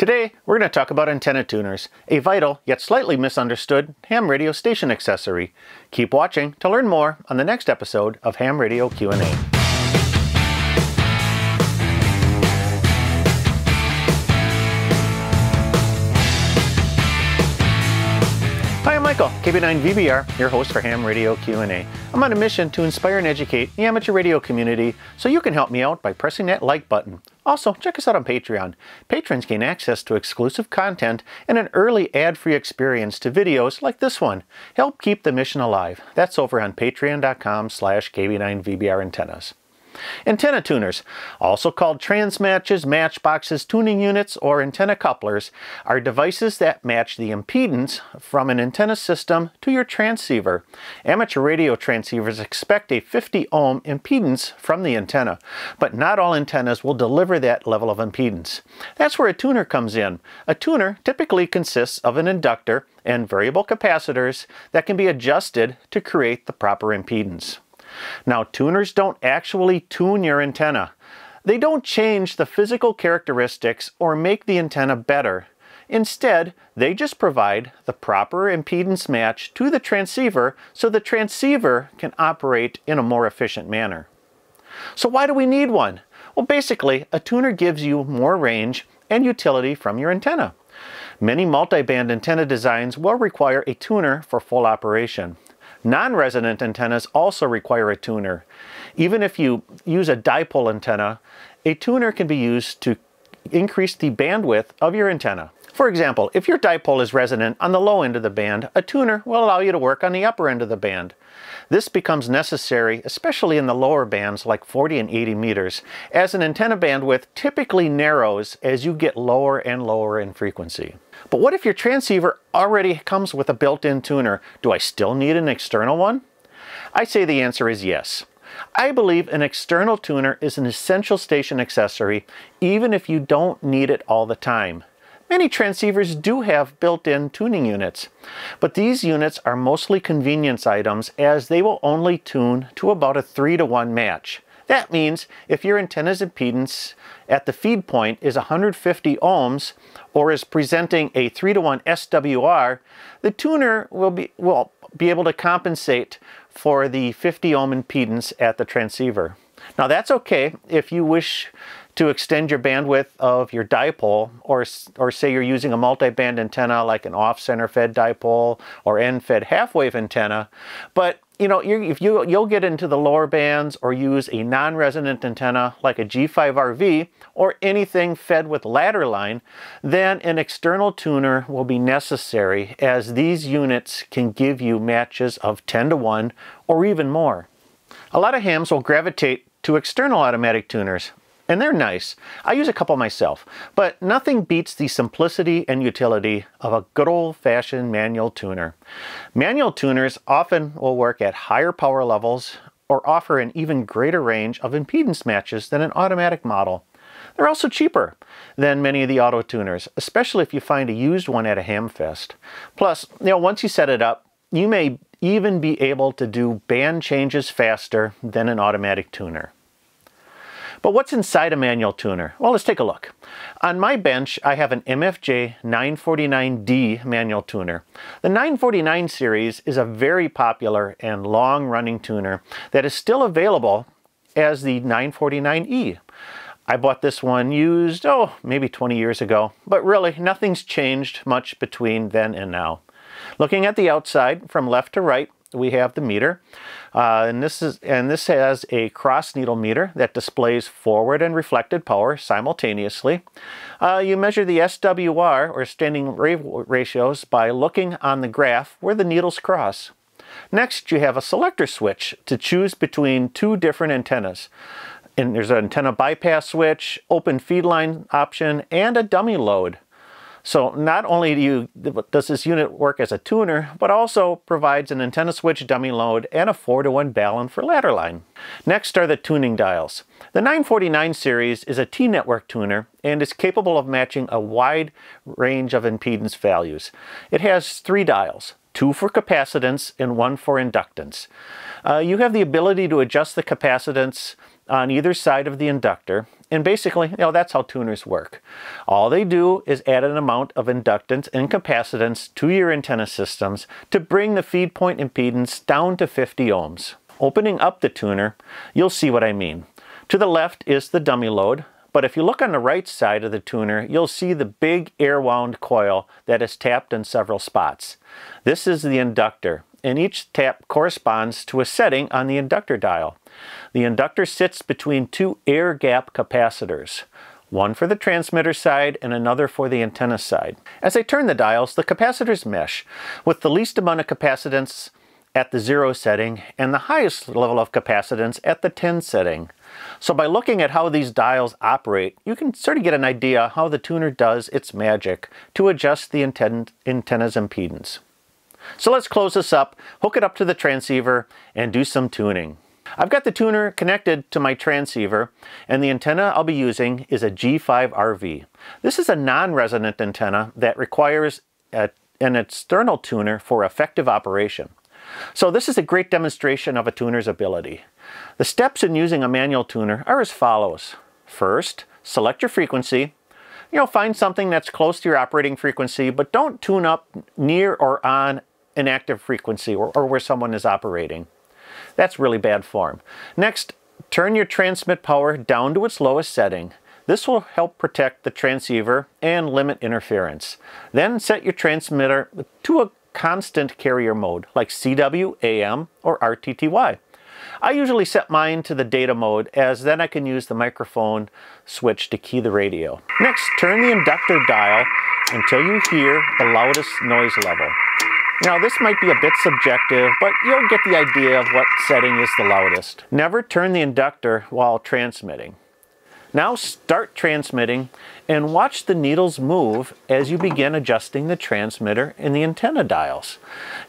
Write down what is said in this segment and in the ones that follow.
Today, we're going to talk about antenna tuners, a vital yet slightly misunderstood ham radio station accessory. Keep watching to learn more on the next episode of Ham Radio Q&A. Hi, I'm Michael, KB9VBR, your host for Ham Radio Q&A. I'm on a mission to inspire and educate the amateur radio community, so you can help me out by pressing that like button. Also, check us out on Patreon. Patrons gain access to exclusive content and an early ad-free experience to videos like this one. Help keep the mission alive. That's over on patreon.com slash KB9VBR antennas. Antenna tuners, also called transmatches, matchboxes, tuning units, or antenna couplers, are devices that match the impedance from an antenna system to your transceiver. Amateur radio transceivers expect a 50 ohm impedance from the antenna, but not all antennas will deliver that level of impedance. That's where a tuner comes in. A tuner typically consists of an inductor and variable capacitors that can be adjusted to create the proper impedance. Now, tuners don't actually tune your antenna. They don't change the physical characteristics or make the antenna better. Instead, they just provide the proper impedance match to the transceiver so the transceiver can operate in a more efficient manner. So why do we need one? Well, basically, a tuner gives you more range and utility from your antenna. Many multiband antenna designs will require a tuner for full operation. Non-resonant antennas also require a tuner. Even if you use a dipole antenna, a tuner can be used to increase the bandwidth of your antenna. For example, if your dipole is resonant on the low end of the band, a tuner will allow you to work on the upper end of the band. This becomes necessary, especially in the lower bands like 40 and 80 meters, as an antenna bandwidth typically narrows as you get lower and lower in frequency. But what if your transceiver already comes with a built-in tuner? Do I still need an external one? I say the answer is yes. I believe an external tuner is an essential station accessory even if you don't need it all the time. Many transceivers do have built-in tuning units, but these units are mostly convenience items as they will only tune to about a 3 to 1 match. That means if your antenna's impedance at the feed point is 150 ohms or is presenting a 3 to 1 SWR, the tuner will be, will be able to compensate for the 50 ohm impedance at the transceiver. Now that's okay if you wish to extend your bandwidth of your dipole, or, or say you're using a multi-band antenna like an off-center fed dipole or end-fed half-wave antenna. But you know, if you, you'll get into the lower bands or use a non-resonant antenna like a G5RV or anything fed with ladder line, then an external tuner will be necessary as these units can give you matches of 10 to 1 or even more. A lot of hams will gravitate to external automatic tuners and they're nice. I use a couple myself, but nothing beats the simplicity and utility of a good old-fashioned manual tuner. Manual tuners often will work at higher power levels or offer an even greater range of impedance matches than an automatic model. They're also cheaper than many of the auto tuners, especially if you find a used one at a hamfest. Plus, you know, once you set it up, you may even be able to do band changes faster than an automatic tuner. But what's inside a manual tuner? Well, let's take a look. On my bench, I have an MFJ 949D manual tuner. The 949 series is a very popular and long-running tuner that is still available as the 949E. I bought this one used, oh, maybe 20 years ago, but really nothing's changed much between then and now. Looking at the outside from left to right, we have the meter. Uh, and, this is, and this has a cross needle meter that displays forward and reflected power simultaneously. Uh, you measure the SWR, or standing wave ratios, by looking on the graph where the needles cross. Next, you have a selector switch to choose between two different antennas. And there's an antenna bypass switch, open feed line option, and a dummy load. So not only do you, does this unit work as a tuner, but also provides an antenna switch dummy load and a 4 to 1 balun for ladder line. Next are the tuning dials. The 949 series is a T-network tuner and is capable of matching a wide range of impedance values. It has three dials, two for capacitance and one for inductance. Uh, you have the ability to adjust the capacitance on either side of the inductor and basically, you know, that's how tuners work. All they do is add an amount of inductance and capacitance to your antenna systems to bring the feed point impedance down to 50 ohms. Opening up the tuner, you'll see what I mean. To the left is the dummy load, but if you look on the right side of the tuner, you'll see the big air wound coil that is tapped in several spots. This is the inductor and each tap corresponds to a setting on the inductor dial. The inductor sits between two air gap capacitors, one for the transmitter side and another for the antenna side. As I turn the dials, the capacitors mesh, with the least amount of capacitance at the 0 setting and the highest level of capacitance at the 10 setting. So by looking at how these dials operate, you can sort of get an idea how the tuner does its magic to adjust the antenna's impedance. So let's close this up, hook it up to the transceiver, and do some tuning. I've got the tuner connected to my transceiver, and the antenna I'll be using is a G5RV. This is a non-resonant antenna that requires a, an external tuner for effective operation. So this is a great demonstration of a tuner's ability. The steps in using a manual tuner are as follows. First, select your frequency. You know, find something that's close to your operating frequency, but don't tune up near or on an active frequency or, or where someone is operating. That's really bad form. Next, turn your transmit power down to its lowest setting. This will help protect the transceiver and limit interference. Then set your transmitter to a constant carrier mode like CW, AM, or RTTY. I usually set mine to the data mode as then I can use the microphone switch to key the radio. Next, turn the inductor dial until you hear the loudest noise level. Now this might be a bit subjective, but you'll get the idea of what setting is the loudest. Never turn the inductor while transmitting. Now start transmitting and watch the needles move as you begin adjusting the transmitter and the antenna dials.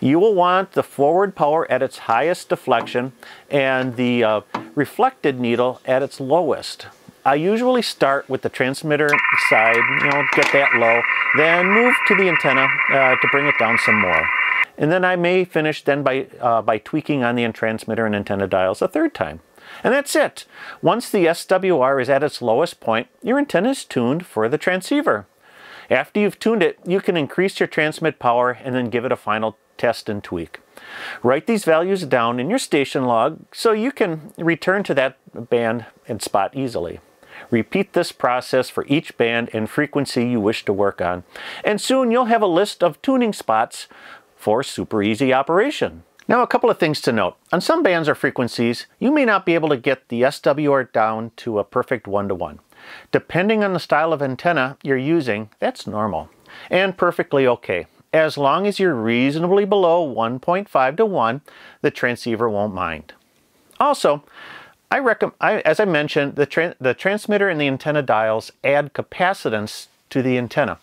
You will want the forward power at its highest deflection and the uh, reflected needle at its lowest. I usually start with the transmitter side, you know, get that low, then move to the antenna uh, to bring it down some more. And then I may finish then by, uh, by tweaking on the transmitter and antenna dials a third time. And that's it. Once the SWR is at its lowest point, your antenna is tuned for the transceiver. After you've tuned it, you can increase your transmit power and then give it a final test and tweak. Write these values down in your station log so you can return to that band and spot easily. Repeat this process for each band and frequency you wish to work on, and soon you'll have a list of tuning spots for super easy operation. Now a couple of things to note. On some bands or frequencies, you may not be able to get the SWR down to a perfect one-to-one. -one. Depending on the style of antenna you're using, that's normal and perfectly okay. As long as you're reasonably below 1.5 to 1, the transceiver won't mind. Also, I recommend, as I mentioned, the, tra the transmitter and the antenna dials add capacitance to the antenna.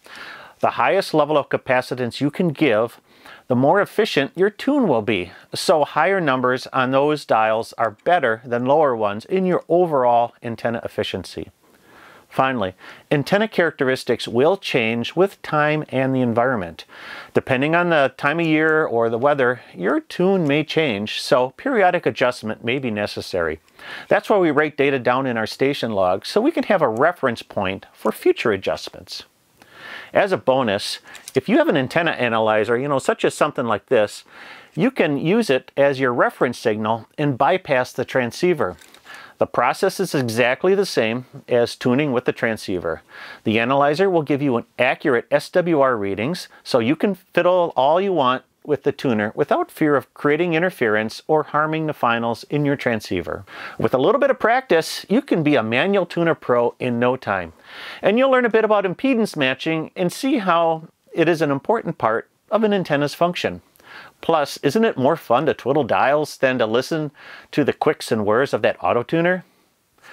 The highest level of capacitance you can give the more efficient your tune will be. So higher numbers on those dials are better than lower ones in your overall antenna efficiency. Finally, antenna characteristics will change with time and the environment. Depending on the time of year or the weather, your tune may change, so periodic adjustment may be necessary. That's why we write data down in our station log so we can have a reference point for future adjustments. As a bonus, if you have an antenna analyzer, you know, such as something like this, you can use it as your reference signal and bypass the transceiver. The process is exactly the same as tuning with the transceiver. The analyzer will give you an accurate SWR readings, so you can fiddle all you want with the tuner without fear of creating interference or harming the finals in your transceiver. With a little bit of practice, you can be a manual tuner pro in no time. And you'll learn a bit about impedance matching and see how it is an important part of an antenna's function. Plus, isn't it more fun to twiddle dials than to listen to the quicks and whirs of that auto tuner?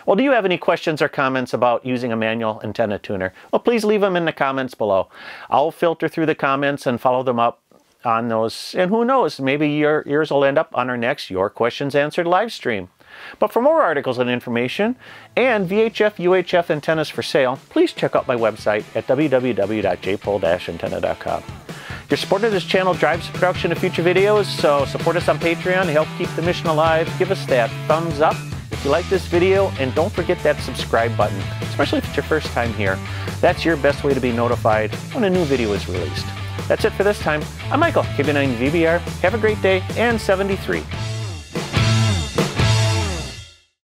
Well, do you have any questions or comments about using a manual antenna tuner? Well, please leave them in the comments below. I'll filter through the comments and follow them up on those. And who knows, maybe your ears will end up on our next Your Questions Answered live stream. But for more articles and information and VHF UHF antennas for sale, please check out my website at www.jpole-antenna.com. Your support of this channel drives the production of future videos, so support us on Patreon to help keep the mission alive. Give us that thumbs up if you like this video, and don't forget that subscribe button, especially if it's your first time here. That's your best way to be notified when a new video is released. That's it for this time. I'm Michael, KB9VBR. Have a great day and 73.